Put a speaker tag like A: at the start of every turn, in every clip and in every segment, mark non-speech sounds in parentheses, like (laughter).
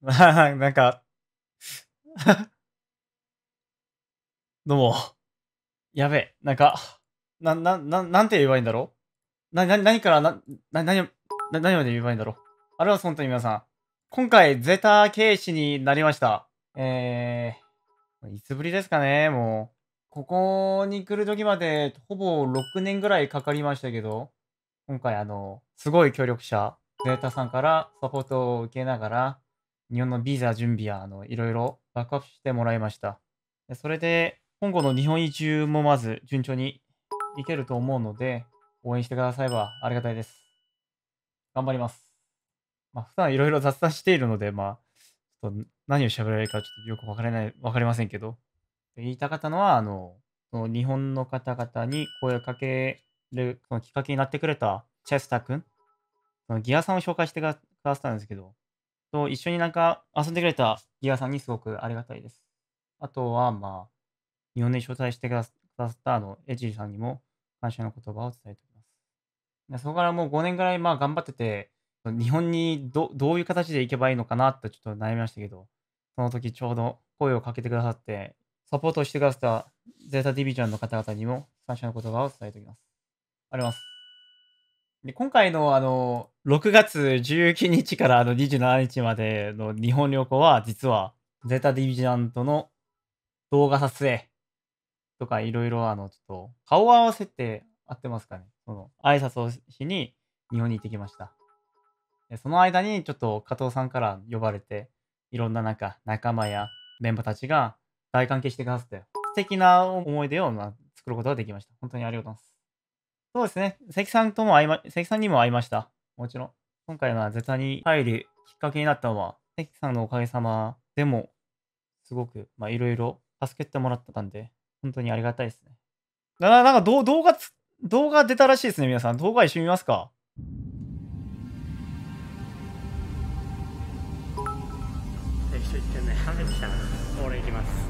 A: (laughs) なんかどうも。やべえ。なんか、な、な、な、なんて言えばいいんだろうな、な、何から、な、な、何、な、何まで言えばいいんだろうあれは本当に皆さん。今回、ゼータ軽視になりました。えー、いつぶりですかね、もう。ここに来る時まで、ほぼ6年ぐらいかかりましたけど、今回、あの、すごい協力者、ゼータさんからサポートを受けながら、日本のビザ準備や、あの、いろいろバックアップしてもらいました。それで、今後の日本移住もまず順調にいけると思うので、応援してくださればありがたいです。頑張ります。まあ、普段いろいろ雑談しているので、まあ、ちょっと何を喋られるかちょっとよくわからない、わかりませんけど、言いたかったのは、あの、その日本の方々に声をかけるそのきっかけになってくれたチェスター君、そのギアさんを紹介してくださったんですけど、と、一緒になんか遊んでくれたギアさんにすごくありがたいです。あとは、まあ、日本で招待してくださったあのエジさんにも感謝の言葉を伝えております。でそこからもう5年ぐらいまあ頑張ってて、日本にどどういう形で行けばいいのかなってちょっと悩みましたけど、その時ちょうど声をかけてくださって、サポートしてくださったゼータディビジョンの方々にも感謝の言葉を伝えておきます。あります。で今回のあの6月19日からあの27日までの日本旅行は実はゼータディビジャントの動画撮影とかいろいろあのちょっと顔合わせって合ってますかねその挨拶をしに日本に行ってきましたその間にちょっと加藤さんから呼ばれていろんななんか仲間やメンバーたちが大関係してくださって素敵な思い出を作ることができました本当にありがとうございますそうですね。関さんとも会いま、関さんにも会いました。もちろん。今回が絶対に入るきっかけになったのは、関さんのおかげさまでも、すごく、まあ、いろいろ助けてもらったんで、本当にありがたいですね。な、なんか動画動画出たらしいですね、皆さん。動画一緒に見ますか一緒行ってね、食べたな。俺行きます。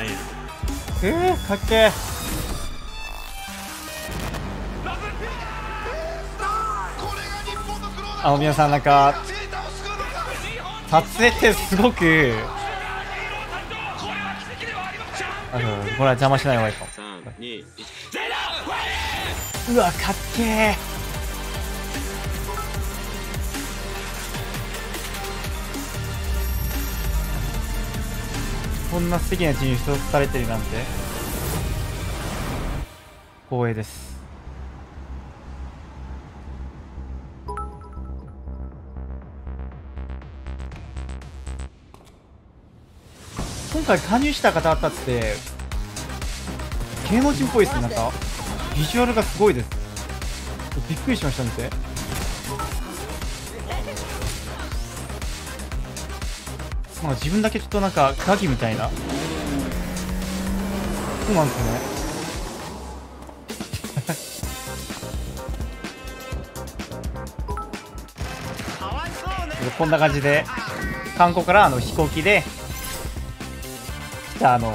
A: ないよえー、かっけえ青宮さんなんか
B: 撮影って
A: すごくあのこれは邪魔しない方がいいかもうわかっけえこんな素敵な地に一つされてるなんて光栄です今回加入した方たって芸能人っぽいですねなんかビジュアルがすごいですびっくりしました見てまあ、自分だけちょっとなんかキみたいなそうなんですねこんな感じで観光からあの飛行機で来たあの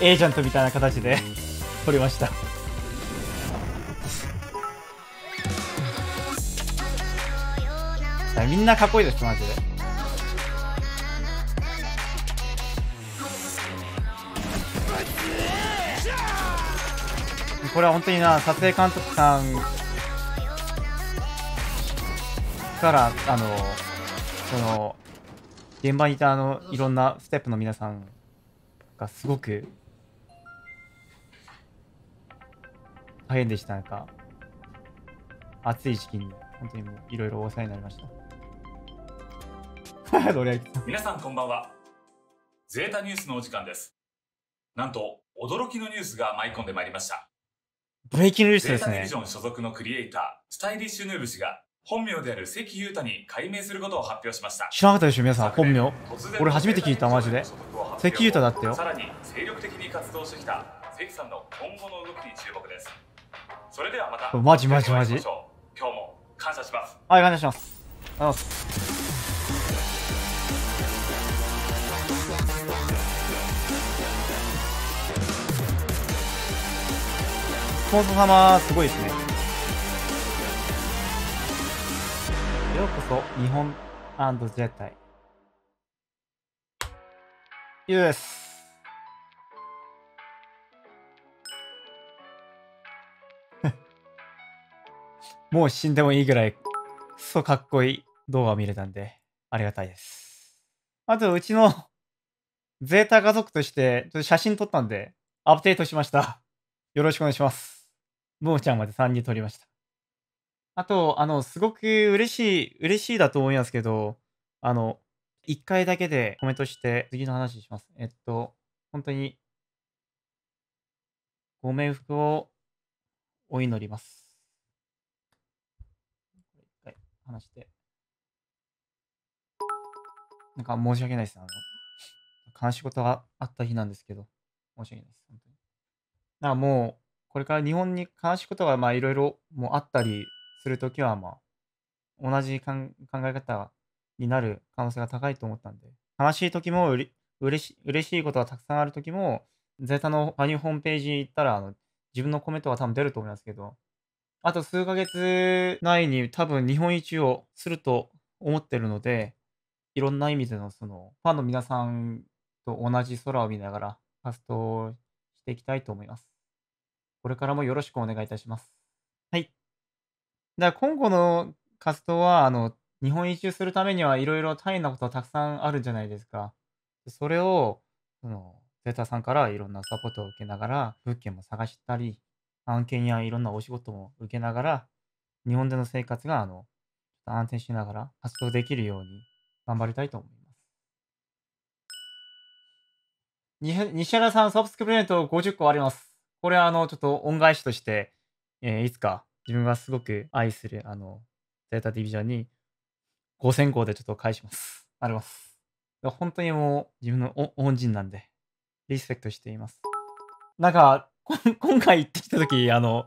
A: エージェントみたいな形で撮りましたみんなかっこいいですマジでこれは本当にな撮影監督さんからあのその現場にいたあのいろんなステップの皆さんがすごく大変でしたなんか暑い時期に本当にもういろいろお世話になりました。どれ皆さんこんばんはゼータニュースのお時間ですなんと驚きのニュースが舞い込んでまいりましたブレイキングニュースですねゼータディビジョン所属のクリエイタースタイリッシュヌーブ氏が本名である関裕太に改名することを発表しました知らなかったでしょ皆さん本名俺初めて聞いたマジで関裕太だってよさらに精力的に活動してきた関さんの今後の動きに注目ですそれではまたマジマジマジ今日も感謝しますはい感謝しますあますポン様すごいですねようこそ日本ジェタイイエス (laughs) もう死んでもいいぐらいそうかっこいい動画を見れたんでありがたいですあとうちのゼータ家族として写真撮ったんでアップデートしましたよろしくお願いします。もーちゃんまで3人取りました。あと、あの、すごく嬉しい、嬉しいだと思いますけど、あの、1回だけでコメントして、次の話します。えっと、本当に、ご冥福をお祈ります。一回話して。なんか申し訳ないです。あの、悲しいことがあった日なんですけど、申し訳ないです。本当に。だからもう、これから日本に悲しいことがまあいろいろもあったりするときはまあ同じ考え方になる可能性が高いと思ったんで悲しい時もうれ嬉し嬉しいことがたくさんある時もゼータの加入ホームページ行ったらあの自分のコメントが多分出ると思いますけどあと数ヶ月内に多分日本一をすると思ってるのでいろんな意味でのそのファンの皆さんと同じ空を見ながら活動していきたいと思います。これからもよろしくお願いいたします。はい。では、今後の活動は、あの、日本一周するためにはいろいろ大変なことはたくさんあるんじゃないですか。それを、その、ゼータさんからいろんなサポートを受けながら、物件も探したり、案件やいろんなお仕事も受けながら、日本での生活が、あの、安定しながら活動できるように頑張りたいと思います。西原さん、サブスクプレゼント50個あります。これはあの、ちょっと恩返しとして、えー、いつか自分がすごく愛する、あの、データディビジョンに5000個でちょっと返します。あります。本当にもう自分の恩人なんで、リスペクトしています。なんか、今回行ってきた時、あの、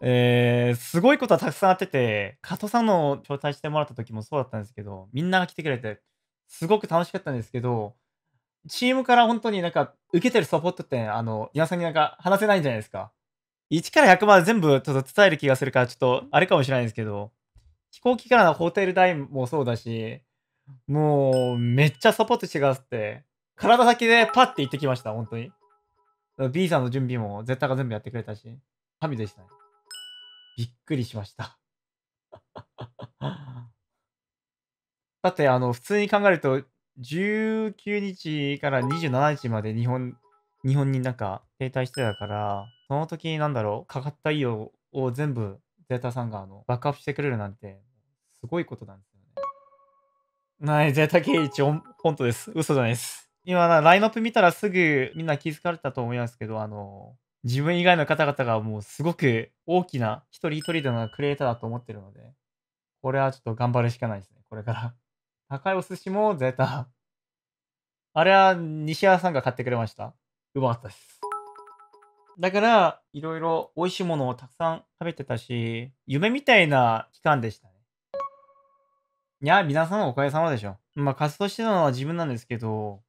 A: えー、すごいことはたくさんあってて、加藤さんの招待してもらった時もそうだったんですけど、みんなが来てくれて、すごく楽しかったんですけど、チームから本当になんか、受けてるサポートって、あの、皆さんになんか話せないんじゃないですか。1から100まで全部ちょっと伝える気がするから、ちょっとあれかもしれないんですけど、飛行機からのホテル代もそうだし、もう、めっちゃサポートしてくださって、体先でパッて行ってきました、本当に。B さんの準備も、絶対が全部やってくれたし、神でしたね。びっくりしました (laughs) だって、あの、普通に考えると、19日から27日まで日本、日本になんか停滞してたから、その時なんだろう、かかった医療を全部ゼータさんがあのバックアップしてくれるなんて、すごいことなんですよね。ない、ゼータケイチ本当です。嘘じゃないです。今な、ラインナップ見たらすぐみんな気づかれたと思いますけど、あの、自分以外の方々がもうすごく大きな一人一人のクリエイターだと思ってるので、これはちょっと頑張るしかないですね、これから。高いお寿司もゼータ。(laughs) あれは西原さんが買ってくれました。うまかったです。だから、いろいろ美味しいものをたくさん食べてたし、夢みたいな期間でしたね。いや、皆さんおかげさまでしょ。まあ、活動してたのは自分なんですけど、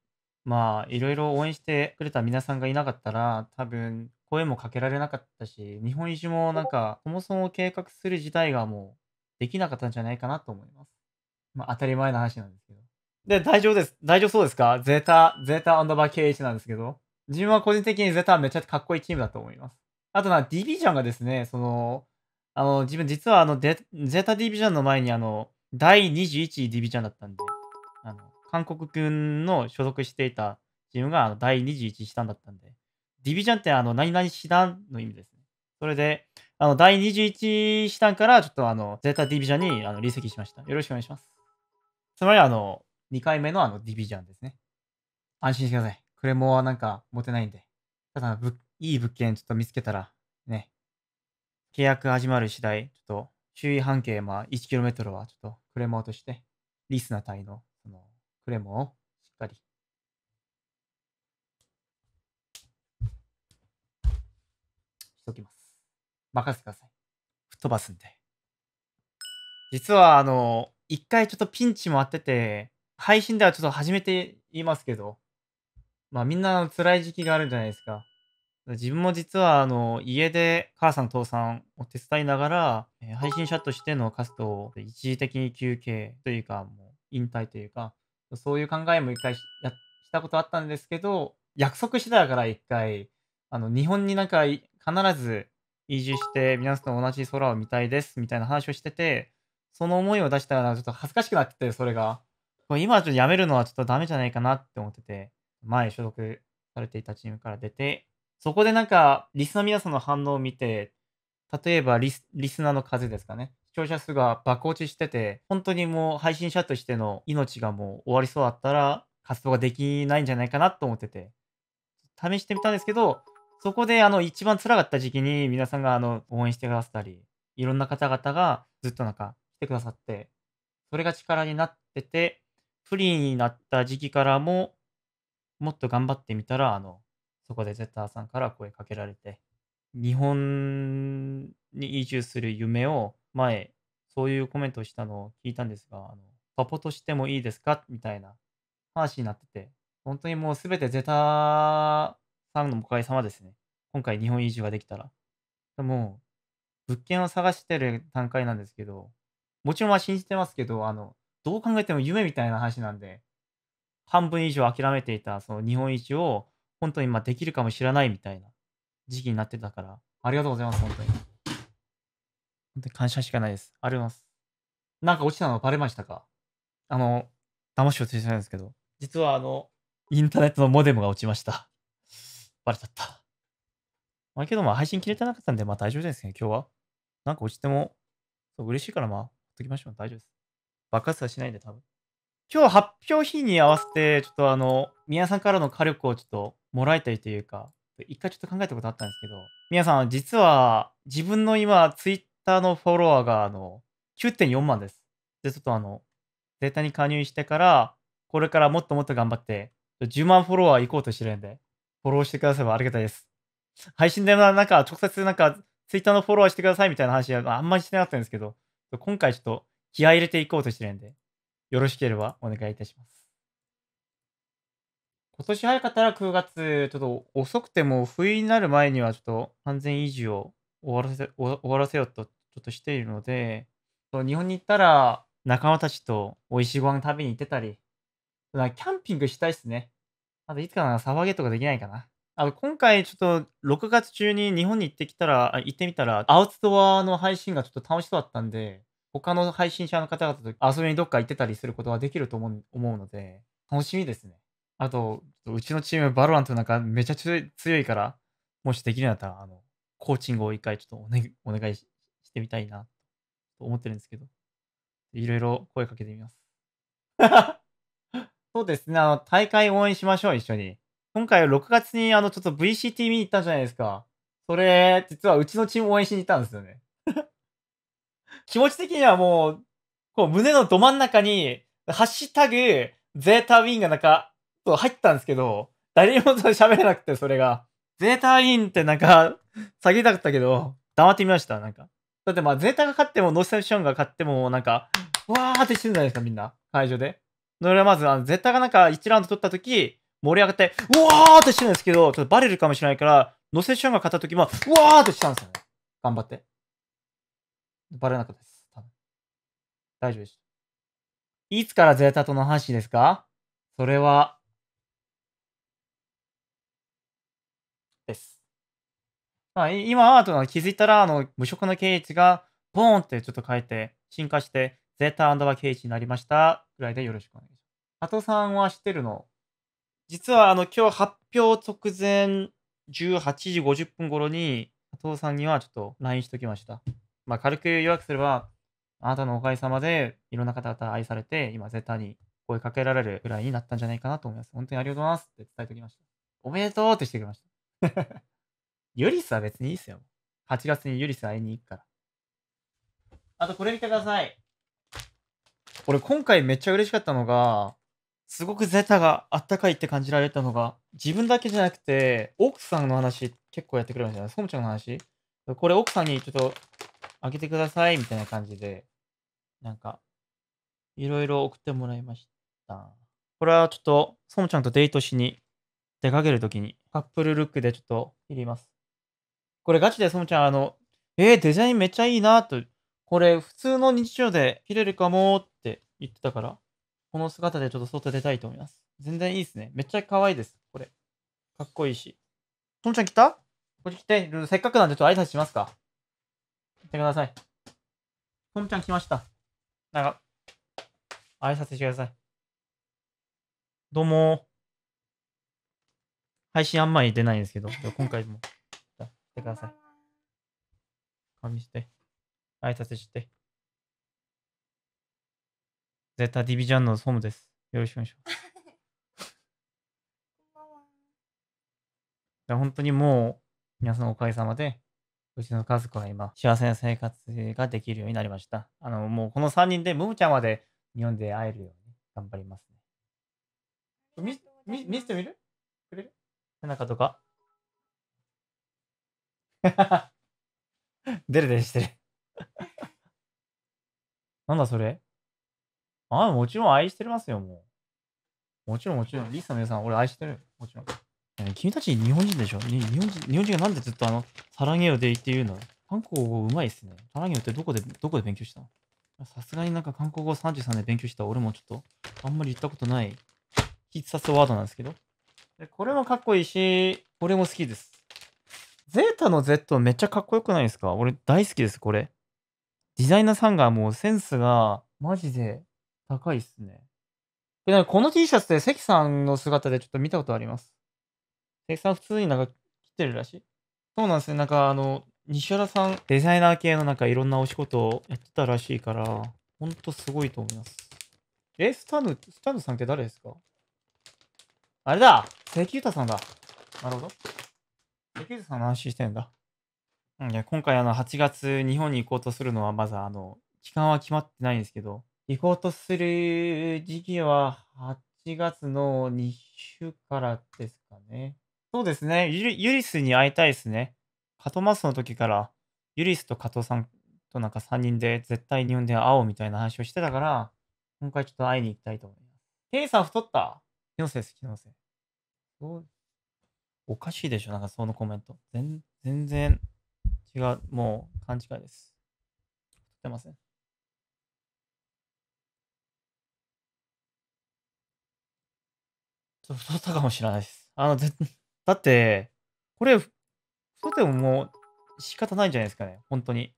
A: まあ、いろいろ応援してくれた皆さんがいなかったら、多分、声もかけられなかったし、日本一もなんか、そもそも計画する事態がもう、できなかったんじゃないかなと思います。まあ、当たり前の話なんですけど。で、大丈夫です。大丈夫そうですかゼータ、ゼータアンドバー KH なんですけど。自分は個人的にゼータめっちゃかっこいいチームだと思います。あとな、ディビジョンがですね、その、あの、自分実はあの、ゼータディビジョンの前にあの、第21ディビジョンだったんで、あの、韓国軍の所属していたチームがあの第21師団だったんで、ディビジョンってあの、何々師団の意味ですね。それで、あの、第21師団からちょっとあの、ゼータディビジョンにあの離席しました。よろしくお願いします。つまりあの、2回目のあのディビジョンですね。安心してください。クレモはなんか持てないんで。ただ、いい物件ちょっと見つけたら、ね、契約始まる次第、ちょっと周囲半径まあ 1km はちょっとクレモとして、リスナー隊のそのクレモをしっかり。しときます。任せてください。吹っ飛ばすんで。実はあの、一回ちょっとピンチもあってて、配信ではちょっと始めていますけど、まあみんな辛い時期があるんじゃないですか。自分も実はあの家で母さん父さんを手伝いながら、え配信者としての活動を一時的に休憩というかもう引退というかそういう考えも一回やしたことあったんですけど約束してたから一回あの日本になんか必ず移住して皆さんと同じ空を見たいですみたいな話をしててその思いを出したら、ちょっと恥ずかしくなってて、それが。今はちょっと辞めるのはちょっとダメじゃないかなって思ってて、前所属されていたチームから出て、そこでなんか、リスナー皆さんの反応を見て、例えばリスリスナーの数ですかね。視聴者数が爆落ちしてて、本当にもう配信者としての命がもう終わりそうだったら、活動ができないんじゃないかなと思ってて、試してみたんですけど、そこであの一番辛かった時期に皆さんがあの応援してくださったり、いろんな方々がずっとなんかてくださって、それが力になってて、フリーになった時期からも、もっと頑張ってみたら、あの、そこでゼッターさんから声かけられて、日本に移住する夢を前、そういうコメントをしたのを聞いたんですが、あのサポートしてもいいですかみたいな話になってて、本当にもうすべてゼタさんのおかげさまですね。今回日本移住ができたら。でも、物件を探してる段階なんですけど、もちろんは信じてますけど、あの、どう考えても夢みたいな話なんで、半分以上諦めていたその日本一を、本当にまあできるかもしれないみたいな時期になってたから、ありがとうございます、本当に。本当に感謝しかないです。あります。なんか落ちたのバレましたかあの、騙しをついてないんですけど、実はあの、インターネットのモデムが落ちました。(laughs) バレちゃった。まあけどまあ配信切れてなかったんで、まあ大丈夫ですね、今日は。なんか落ちても、そう嬉しいからまあ、っときましょう。大丈夫です。爆発はしないんで、多分。今日発表日に合わせて、ちょっとあの、皆さんからの火力をちょっともらいたいというか、一回ちょっと考えたことあったんですけど、皆さん、実は自分の今、ツイッターのフォロワーがあの、9.4万です。で、ちょっとあの、データに加入してから、これからもっともっと頑張って、10万フォロワー行こうとしてるんで、フォローしてくださればありがたいです。配信でなんか、直接なんか、ツイッターのフォロワーしてくださいみたいな話はあんまりしてなかったんですけど、今回ちょっと気合入れていこうとしてるんで、よろしければお願いいたします。今年早かったら9月、ちょっと遅くても冬になる前にはちょっと安全維持を終わらせ終わらせようとちょっとしているので、日本に行ったら仲間たちと美味しいご飯食べに行ってたり、キャンピングしたいっすね。あといつかな、サバゲとかできないかな。あの今回ちょっと6月中に日本に行ってきたら、あ行ってみたら、アウトドアの配信がちょっと楽しそうだったんで、他の配信者の方々と遊びにどっか行ってたりすることはできると思う思うので、楽しみですね。あと、うちのチーム、バロアントなんかめちゃ強いから、もしできるんだったら、あの、コーチングを一回ちょっとお,、ね、お願いしてみたいな、と思ってるんですけど、いろいろ声かけてみます。(laughs) そうですね、あの、大会応援しましょう、一緒に。今回は6月にあの、ちょっと VCT 見に行ったじゃないですか。それ、実はうちのチーム応援しに行ったんですよね。(laughs) 気持ち的にはもう、こう胸のど真ん中に、ハッシュタグ、ゼータウィンがなんか、そう入ったんですけど、誰にも喋れなくて、それが。ゼータウィンってなんか、下げたかったけど、黙ってみました、なんか。だってまあ、ゼータが勝っても、ノーセプションが勝っても、なんか、わーってしてるじゃないですか、みんな。会場で。それはまず、あのゼータがなんか1ラウンド取った時、盛り上がって、うわーってしてるんですけど、ちょっとバレるかもしれないから、乗せンが買った時も、うわーってしたんですよね。頑張って。バレなかったです。多分大丈夫です。いつからゼータとの話ですかそれは、です。まあ、今の気づいたら、あの、無色の経営が、ボーンってちょっと変えて、進化して、ゼータアンダバー経になりました。ぐらいでよろしくお願いします。加藤さんは知ってるの実はあの今日発表直前18時50分頃に、加藤さんにはちょっと LINE しときました。まあ、軽く予約すれば、あなたのおかげさまでいろんな方々愛されて、今絶対に声かけられるぐらいになったんじゃないかなと思います。本当にありがとうございますって伝えておきました。おめでとうってしてきました。ユリスは別にいいっすよ。8月にユリス会いに行くから。あとこれ見てください。俺今回めっちゃ嬉しかったのが、すごくゼタがあったかいって感じられたのが、自分だけじゃなくて、奥さんの話結構やってくれるんじゃないソムちゃんの話これ奥さんにちょっとあげてくださいみたいな感じで、なんか、いろいろ送ってもらいました。これはちょっと、ソムちゃんとデートしに出かけるときに、カップルルックでちょっと入ります。これガチでソムちゃん、あの、えー、デザインめっちゃいいなと、これ普通の日常で切れるかもって言ってたから、この姿でちょっと外出たいと思います。全然いいですね。めっちゃ可愛いです。これ。かっこいいし。とんちゃん来たこれ来てる。せっかくなんでちょっと挨拶しますか。来てください。トんちゃん来ました。なんか、挨拶してください。どうも配信あんまり出ないんですけど、今回も、来てください。顔見して、挨拶して。ゼータディビジョンのソムです。よろしくお願いします。(laughs) 本当にもう、皆さんおかげさまで、うちの家族は今、幸せな生活ができるようになりました。あの、もうこの3人で、ムムちゃんまで日本で会えるように頑張りますね。み、み、見せてみるくれる背中とかデレデレしてる (laughs) なんだそれあ、もちろん愛してますよ、もう。もちろん、もちろん。リスの皆さん、俺愛してる。もちろん。君たち日本人でしょ日本人日本人がなんでずっとあの、サラゲオで言って言うの韓国語うまいっすね。サラゲオってどこで、どこで勉強したのさすがになんか韓国語33で勉強した俺もちょっと、あんまり言ったことない必殺ワードなんですけど。これもかっこいいし、これも好きです。ゼータの Z めっちゃかっこよくないですか俺大好きです、これ。デザイナーさんがもうセンスがマジで高いっすね。でこの T シャツで関さんの姿でちょっと見たことあります。関さん普通になんか着てるらしい。そうなんですね。なんかあの、西原さん、デザイナー系のなんかいろんなお仕事をやってたらしいから、ほんとすごいと思います。え、スタヌ、スタヌさんって誰ですかあれだ関太さんだ。なるほど。関太さんの話してんだ。うん、いや、今回あの、8月日本に行こうとするのは、まずあの、期間は決まってないんですけど、行こうとする時期は8月の2週からですかね。そうですね。ユリスに会いたいですね。カトマスの時から、ユリスと加藤さんとなんか3人で絶対日本で会おうみたいな話をしてたから、今回ちょっと会いに行きたいと思います。ケイさん太った気のせいです、気のせい。おかしいでしょ、なんかそのコメント。全全然違う、もう勘違いです。太ってません。そう、太ったかもしれないです。あの、(laughs) だって、これ、太ってももう仕方ないんじゃないですかね。本当に。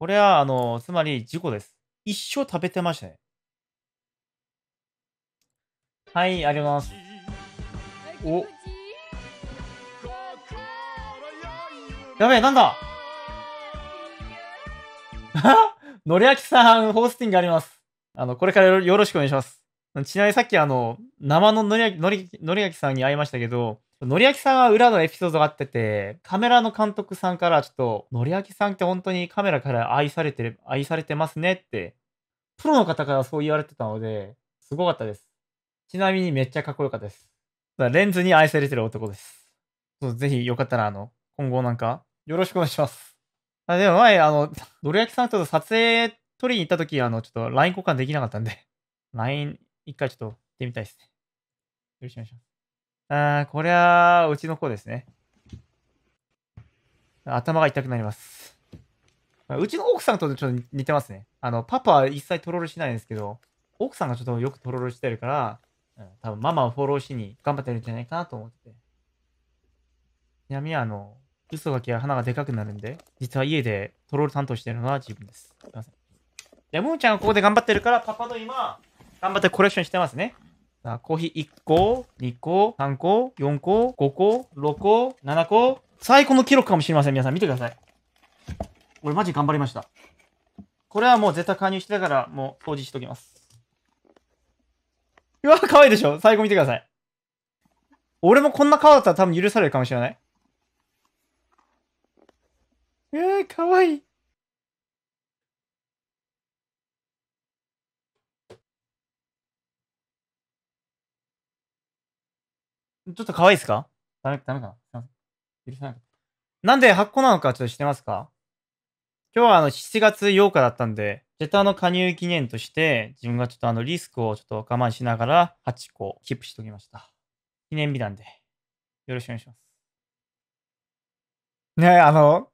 A: これは、あの、つまり事故です。一生食べてましたね。はい、ありがとうございます。お。やべえ、なんだ (laughs) のりあきさん、ホースティングあります。あの、これからよろしくお願いします。ちなみにさっきあの、生ののりあき、のり、のりあきさんに会いましたけど、のりあきさんは裏のエピソードがあってて、カメラの監督さんからちょっと、のりあきさんって本当にカメラから愛されてる、愛されてますねって、プロの方からそう言われてたので、すごかったです。ちなみにめっちゃかっこよかったです。レンズに愛されてる男です。ぜひよかったらあの、今後なんか、よろしくお願いします。あでも前、あの、のりあきさんと撮影撮りに行った時、あの、ちょっと LINE 交換できなかったんで、LINE 一回ちょっと行ってみたいですね。よろしくお願いします。あー、これは、うちの子ですね。頭が痛くなります。うちの奥さんとちょっと似てますね。あの、パパは一切トロールしないんですけど、奥さんがちょっとよくトロールしてるから、ん、多分ママをフォローしに頑張ってるんじゃないかなと思ってて。ちなみにあの、嘘がきや花がでかくなるんで、実は家でトロール担当してるのは自分です。すいません。じゃあ、ムーちゃんがここで頑張ってるから、パパの今、頑張ってコレクションしてますね。あ、コーヒー1個、2個、3個、4個、5個、6個、7個。最高の記録かもしれません。皆さん見てください。俺マジ頑張りました。これはもう絶対加入してたから、もう掃除しときます。うわ、可愛いでしょ最後見てください。俺もこんな顔だったら多分許されるかもしれない。えー、可愛い。ちょっと可愛いですかダメ、ダメかな許せない。なんで8個なのかちょっと知ってますか今日はあの7月8日だったんで、ジェターの加入記念として、自分がちょっとあのリスクをちょっと我慢しながら8個キープしておきました。記念日なんで、よろしくお願いします。ねえ、あの、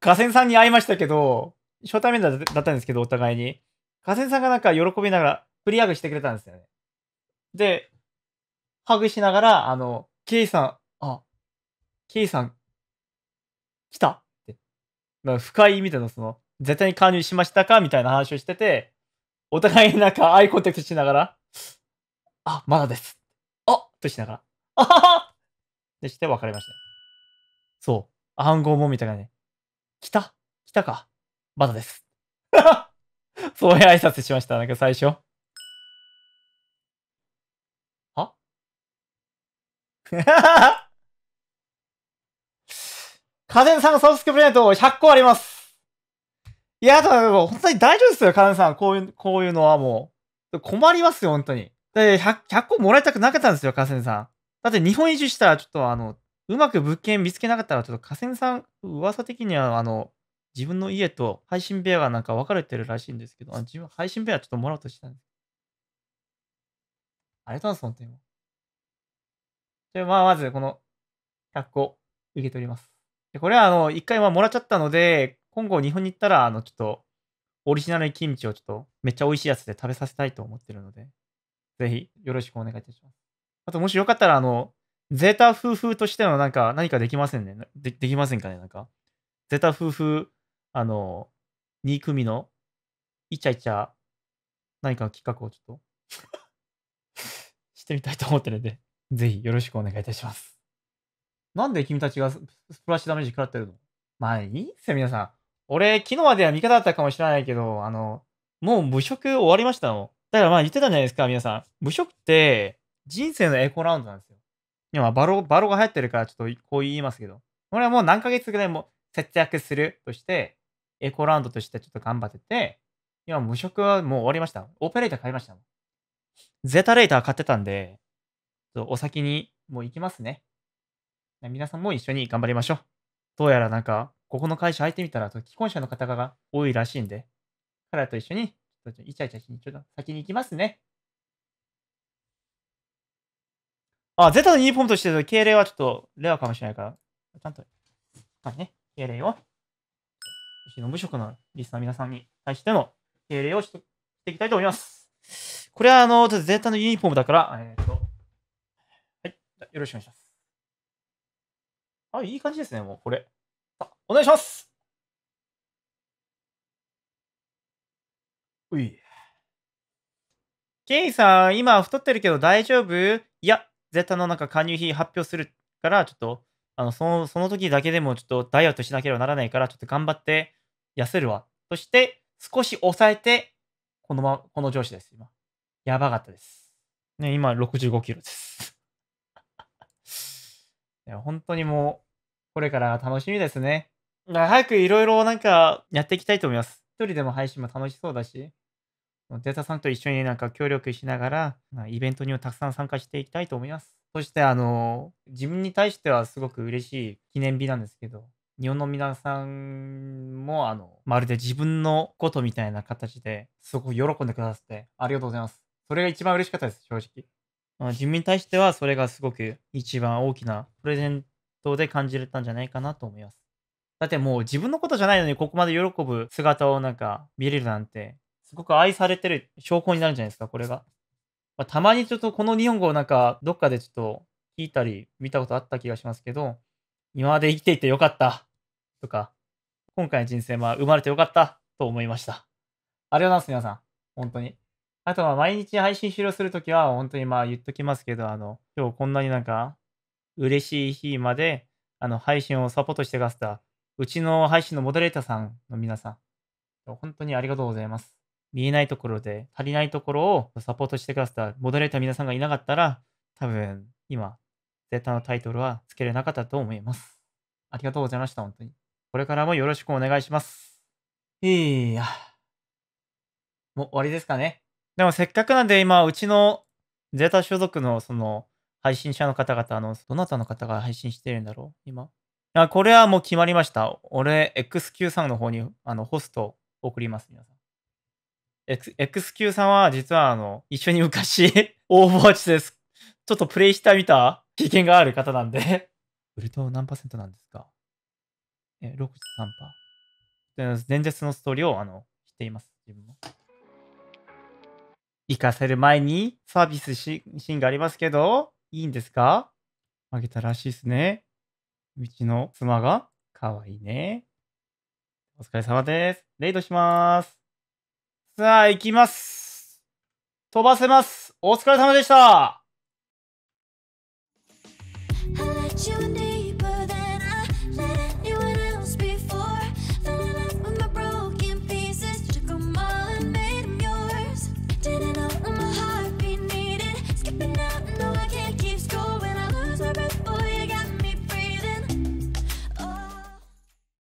A: 河川さんに会いましたけど、初対面だったんですけど、お互いに。河川さんがなんか喜びながら、プリアグしてくれたんですよね。で、ハグしながら、あの、ケイさん、あ、ケイさん、来たって。なん不快みたいな、その、絶対に加入しましたかみたいな話をしてて、お互いなんかアイコンタクトしながら、あ、まだです。あとしながら、あははでして別れました。そう。暗号もみたいなね。来た来たかまだです。(laughs) そういう挨拶しました。なんか最初。(laughs) カゼンさんサブスクプレート100個あります。いや、でも本当に大丈夫ですよ、カゼンさん。こういう、こういうのはもう。困りますよ、本当に。で、100, 100個もらいたくなかったんですよ、カゼンさん。だって日本移住したら、ちょっとあの、うまく物件見つけなかったら、ちょっと河川さん、噂的には、あの、自分の家と配信部屋がなんか分かれてるらしいんですけど、あ自分、配信部屋ちょっともらおうとしたんです。ありがとうございます、本当に。じゃまあ、まず、この100個受け取ります。で、これは、あの、一回、はもらっちゃったので、今後、日本に行ったら、あの、ちょっと、オリジナルキムチをちょっと、めっちゃ美味しいやつで食べさせたいと思ってるので、ぜひ、よろしくお願いいたします。あと、もしよかったら、あの、ゼータ夫婦としてのなんか、何かできませんね。でできませんかね、なんか。ゼータ夫婦、あの、2組の、イチャイチャ、何か企画をちょっと (laughs) してみたいと思ってるんでぜひよろしくお願いいたします。なんで君たちがスプラッシュダメージ食らってるのまあいいっすよ、皆さん。俺、昨日までは味方だったかもしれないけど、あの、もう無職終わりましたもん。だからまあ言ってたじゃないですか、皆さん。無職って人生のエコラウンドなんですよ。今、バロ、バロが流行ってるからちょっとこう言いますけど。俺はもう何ヶ月ぐらいも節約するとして、エコラウンドとしてちょっと頑張ってて、今無職はもう終わりました。オペレーター買いましたもん。ゼタレーター買ってたんで、お先にもう行きますね。皆さんも一緒に頑張りましょう。どうやらなんか、ここの会社入ってみたら、既婚者の方が多いらしいんで、彼らと一緒に、ちょっとイチャイチャしに、ちょっと先に行きますね。あ、ゼタのユニフォームとしての敬礼はちょっとレアかもしれないから、ちゃんと、はいね、敬礼を、うちの無職のリスナー皆さんに対しての敬礼をしていきたいと思います。これはあの、ちょっとゼータのユニフォームだから、えっ、ー、と、よろしくお願いします。あ、いい感じですね、もうこれ。お願いしますうい。ケイさん、今太ってるけど大丈夫いや、絶対の中か加入費発表するから、ちょっと、あの、その、その時だけでもちょっとダイエットしなければならないから、ちょっと頑張って痩せるわ。そして、少し抑えて、このま、この上司です、今。やばかったです。ね、今65キロです。いや、本当にもう、これから楽しみですね。早くいろいろなんかやっていきたいと思います。一人でも配信も楽しそうだし、データさんと一緒になんか協力しながら、イベントにもたくさん参加していきたいと思います。そして、あの、自分に対してはすごく嬉しい記念日なんですけど、日本の皆さんも、あの、まるで自分のことみたいな形ですごく喜んでくださって、ありがとうございます。それが一番嬉しかったです、正直。まあ、自分に対してはそれがすごく一番大きなプレゼントで感じれたんじゃないかなと思います。だってもう自分のことじゃないのにここまで喜ぶ姿をなんか見れるなんて、すごく愛されてる証拠になるんじゃないですか、これが。まあ、たまにちょっとこの日本語をなんかどっかでちょっと聞いたり見たことあった気がしますけど、今まで生きていてよかったとか、今回の人生は生まれてよかったと思いました。ありがとうございます、皆さん。本当に。あとは毎日配信終了するときは、本当にまあ言っときますけど、あの、今日こんなになんか嬉しい日まで、あの、配信をサポートしてくださった、うちの配信のモデレーターさんの皆さん、本当にありがとうございます。見えないところで、足りないところをサポートしてくださった、モデレーター皆さんがいなかったら、多分、今、絶対のタイトルはつけれなかったと思います。ありがとうございました、本当に。これからもよろしくお願いします。いや。もう終わりですかね。でもせっかくなんで今、うちのゼータ所属のその配信者の方々の、どなたの方が配信してるんだろう今。あ、これはもう決まりました。俺、XQ さんの方にあのホスト送ります、皆さん。X、q さんは実はあの、一緒に昔オーバーチです。ちょっとプレイしたみた経験がある方なんでウルト何パーセントなんですかえ、63%。前日のストーリーをあの、しています、自分も。行かせる前にサービスシーンがありますけど、いいんですかあげたらしいですね。うちの妻が。かわいいね。お疲れ様です。レイドします。さあ、行きます。飛ばせます。お疲れ様でした。